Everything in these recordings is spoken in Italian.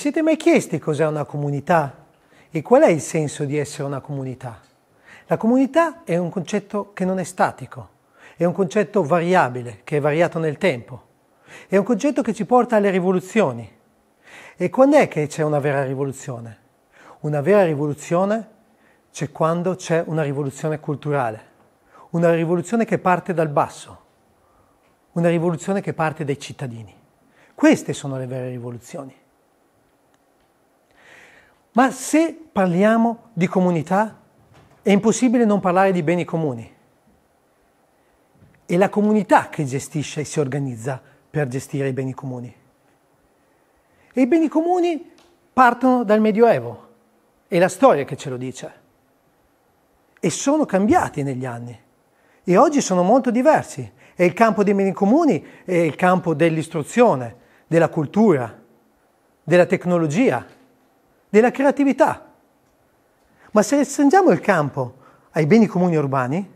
Vi siete mai chiesti cos'è una comunità e qual è il senso di essere una comunità? La comunità è un concetto che non è statico, è un concetto variabile, che è variato nel tempo, è un concetto che ci porta alle rivoluzioni. E quando è che c'è una vera rivoluzione? Una vera rivoluzione c'è quando c'è una rivoluzione culturale, una rivoluzione che parte dal basso, una rivoluzione che parte dai cittadini. Queste sono le vere rivoluzioni. Ma se parliamo di comunità, è impossibile non parlare di beni comuni. È la comunità che gestisce e si organizza per gestire i beni comuni. E i beni comuni partono dal Medioevo, è la storia che ce lo dice. E sono cambiati negli anni. E oggi sono molto diversi. E il campo dei beni comuni è il campo dell'istruzione, della cultura, della tecnologia, della creatività. Ma se estendiamo il campo ai beni comuni urbani,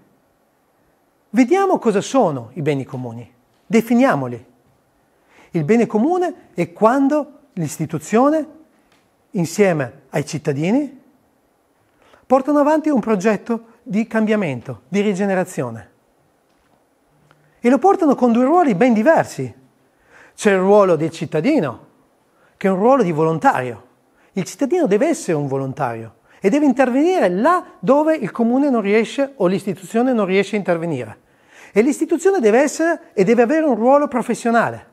vediamo cosa sono i beni comuni, definiamoli. Il bene comune è quando l'istituzione, insieme ai cittadini, portano avanti un progetto di cambiamento, di rigenerazione. E lo portano con due ruoli ben diversi. C'è il ruolo del cittadino, che è un ruolo di volontario, il cittadino deve essere un volontario e deve intervenire là dove il comune non riesce o l'istituzione non riesce a intervenire. E l'istituzione deve essere e deve avere un ruolo professionale.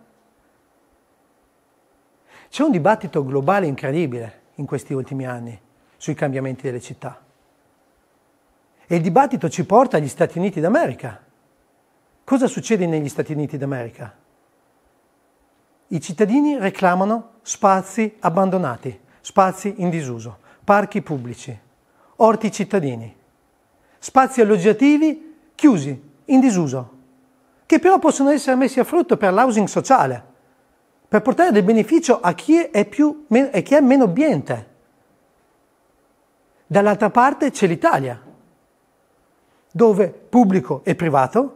C'è un dibattito globale incredibile in questi ultimi anni sui cambiamenti delle città. E il dibattito ci porta agli Stati Uniti d'America. Cosa succede negli Stati Uniti d'America? I cittadini reclamano spazi abbandonati spazi in disuso, parchi pubblici, orti cittadini, spazi alloggiativi chiusi, in disuso, che però possono essere messi a frutto per l'housing sociale, per portare del beneficio a chi è, più, a chi è meno ambiente. Dall'altra parte c'è l'Italia, dove pubblico e privato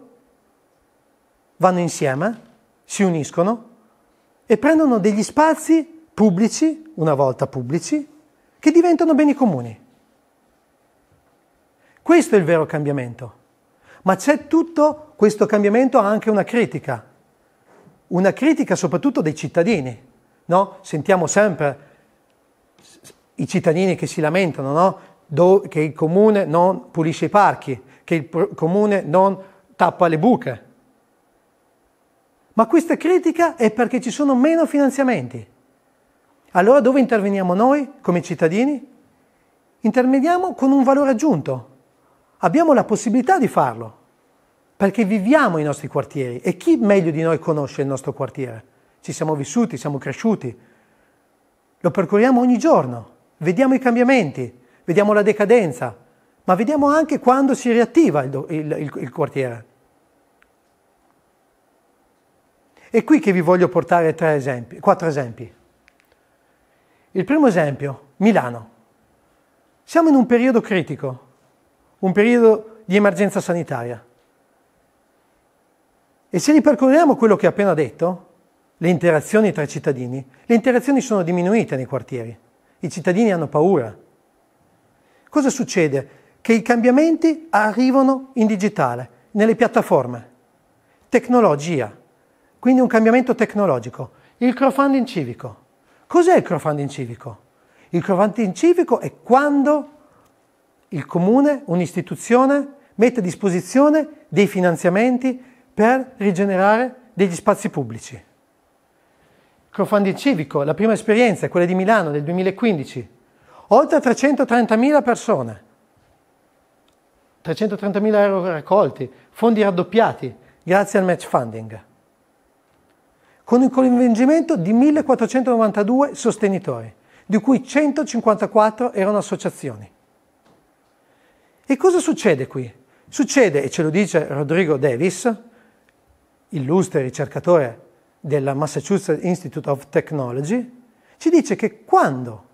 vanno insieme, si uniscono e prendono degli spazi pubblici, una volta pubblici, che diventano beni comuni. Questo è il vero cambiamento. Ma c'è tutto questo cambiamento ha anche una critica, una critica soprattutto dei cittadini. No? Sentiamo sempre i cittadini che si lamentano no? Do, che il comune non pulisce i parchi, che il pro- comune non tappa le buche. Ma questa critica è perché ci sono meno finanziamenti. Allora dove interveniamo noi come cittadini? Interveniamo con un valore aggiunto. Abbiamo la possibilità di farlo, perché viviamo i nostri quartieri e chi meglio di noi conosce il nostro quartiere? Ci siamo vissuti, siamo cresciuti, lo percorriamo ogni giorno, vediamo i cambiamenti, vediamo la decadenza, ma vediamo anche quando si riattiva il, il, il, il quartiere. È qui che vi voglio portare esempi, quattro esempi. Il primo esempio, Milano. Siamo in un periodo critico, un periodo di emergenza sanitaria. E se ripercorriamo quello che ho appena detto, le interazioni tra i cittadini, le interazioni sono diminuite nei quartieri. I cittadini hanno paura. Cosa succede? Che i cambiamenti arrivano in digitale, nelle piattaforme. Tecnologia, quindi un cambiamento tecnologico. Il crowdfunding civico. Cos'è il crowdfunding civico? Il crowdfunding civico è quando il comune, un'istituzione, mette a disposizione dei finanziamenti per rigenerare degli spazi pubblici. Il crowdfunding civico, la prima esperienza è quella di Milano del 2015, oltre 330.000 persone, 330.000 euro raccolti, fondi raddoppiati grazie al match funding con il coinvolgimento di 1492 sostenitori, di cui 154 erano associazioni. E cosa succede qui? Succede, e ce lo dice Rodrigo Davis, illustre ricercatore della Massachusetts Institute of Technology, ci dice che quando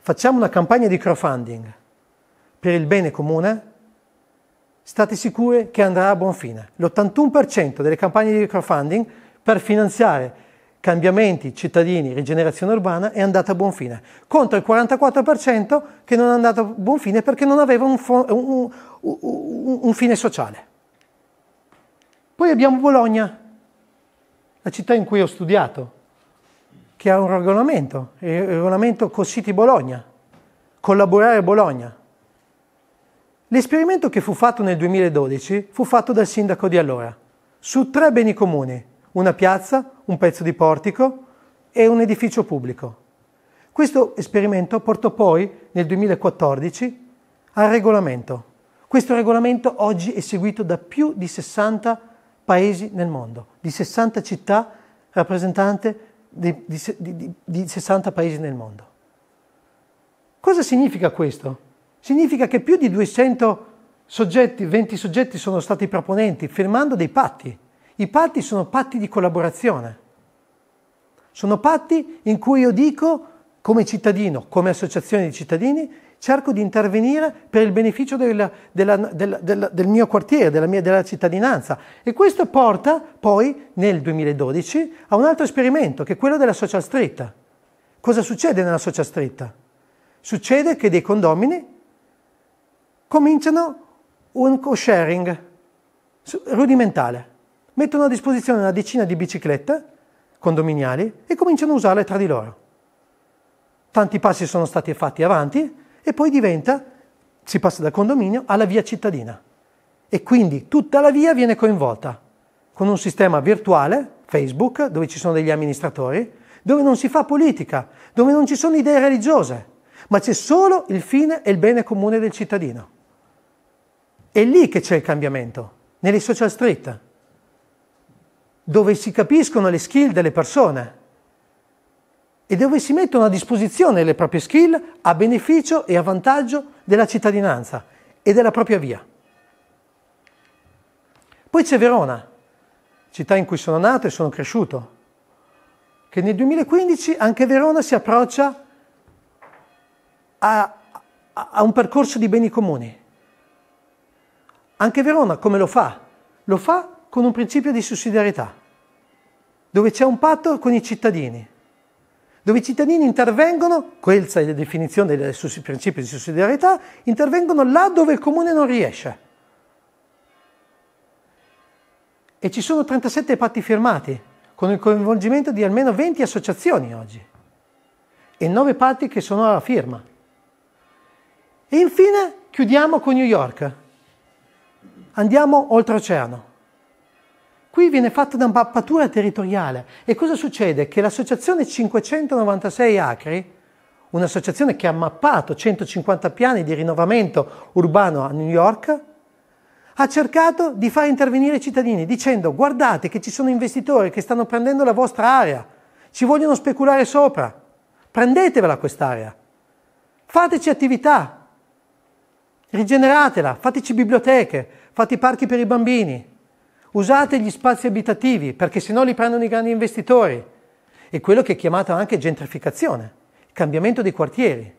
facciamo una campagna di crowdfunding per il bene comune, state sicuri che andrà a buon fine. L'81% delle campagne di crowdfunding per finanziare cambiamenti cittadini, rigenerazione urbana, è andata a buon fine, contro il 44% che non è andato a buon fine perché non aveva un, un, un, un fine sociale. Poi abbiamo Bologna, la città in cui ho studiato, che ha un regolamento, il regolamento Co-City Bologna, collaborare Bologna. L'esperimento che fu fatto nel 2012 fu fatto dal sindaco di allora, su tre beni comuni, una piazza, un pezzo di portico e un edificio pubblico. Questo esperimento portò poi, nel 2014, al regolamento. Questo regolamento oggi è seguito da più di 60 paesi nel mondo, di 60 città rappresentanti di, di, di, di 60 paesi nel mondo. Cosa significa questo? Significa che più di 200 soggetti, 20 soggetti sono stati proponenti, firmando dei patti. I patti sono patti di collaborazione. Sono patti in cui io dico, come cittadino, come associazione di cittadini, cerco di intervenire per il beneficio del, della, del, del, del mio quartiere, della, mia, della cittadinanza. E questo porta poi, nel 2012, a un altro esperimento, che è quello della social stretta. Cosa succede nella social stretta? Succede che dei condomini cominciano un co-sharing rudimentale mettono a disposizione una decina di biciclette condominiali e cominciano a usarle tra di loro. Tanti passi sono stati fatti avanti e poi diventa, si passa dal condominio alla via cittadina. E quindi tutta la via viene coinvolta con un sistema virtuale, Facebook, dove ci sono degli amministratori, dove non si fa politica, dove non ci sono idee religiose, ma c'è solo il fine e il bene comune del cittadino. È lì che c'è il cambiamento, nelle social street dove si capiscono le skill delle persone e dove si mettono a disposizione le proprie skill a beneficio e a vantaggio della cittadinanza e della propria via. Poi c'è Verona, città in cui sono nato e sono cresciuto, che nel 2015 anche Verona si approccia a, a un percorso di beni comuni. Anche Verona come lo fa? Lo fa con un principio di sussidiarietà dove c'è un patto con i cittadini, dove i cittadini intervengono, questa è la definizione del principio di sussidiarietà, intervengono là dove il comune non riesce. E ci sono 37 patti firmati, con il coinvolgimento di almeno 20 associazioni oggi, e 9 patti che sono alla firma. E infine chiudiamo con New York. Andiamo oltreoceano. Qui viene fatta una mappatura territoriale e cosa succede? Che l'associazione 596 Acri, un'associazione che ha mappato 150 piani di rinnovamento urbano a New York, ha cercato di far intervenire i cittadini dicendo guardate che ci sono investitori che stanno prendendo la vostra area, ci vogliono speculare sopra, prendetevela quest'area, fateci attività, rigeneratela, fateci biblioteche, fate i parchi per i bambini. Usate gli spazi abitativi perché sennò li prendono i grandi investitori. E quello che è chiamato anche gentrificazione, cambiamento dei quartieri.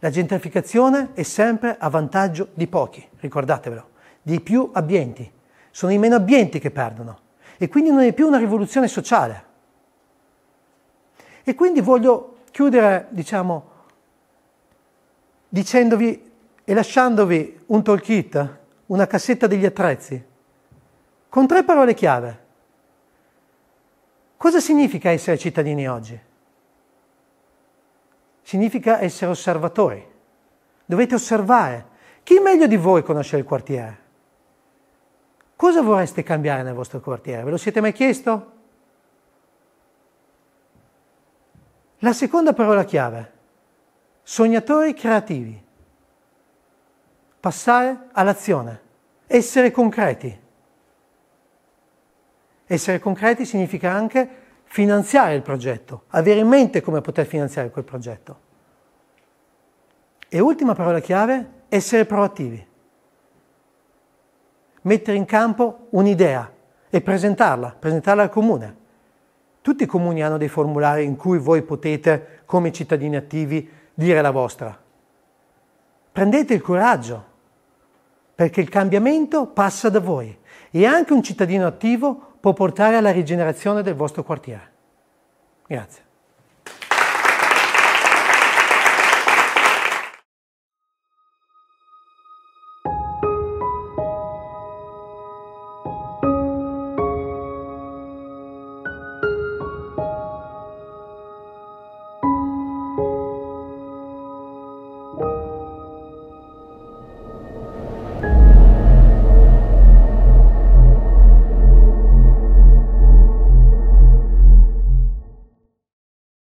La gentrificazione è sempre a vantaggio di pochi, ricordatevelo, dei più abbienti. Sono i meno abbienti che perdono e quindi non è più una rivoluzione sociale. E quindi voglio chiudere, diciamo, dicendovi e lasciandovi un toolkit, una cassetta degli attrezzi con tre parole chiave. Cosa significa essere cittadini oggi? Significa essere osservatori. Dovete osservare. Chi meglio di voi conosce il quartiere? Cosa vorreste cambiare nel vostro quartiere? Ve lo siete mai chiesto? La seconda parola chiave, sognatori creativi, passare all'azione, essere concreti. Essere concreti significa anche finanziare il progetto, avere in mente come poter finanziare quel progetto. E ultima parola chiave, essere proattivi. Mettere in campo un'idea e presentarla, presentarla al comune. Tutti i comuni hanno dei formulari in cui voi potete, come cittadini attivi, dire la vostra. Prendete il coraggio, perché il cambiamento passa da voi e anche un cittadino attivo può portare alla rigenerazione del vostro quartiere. Grazie.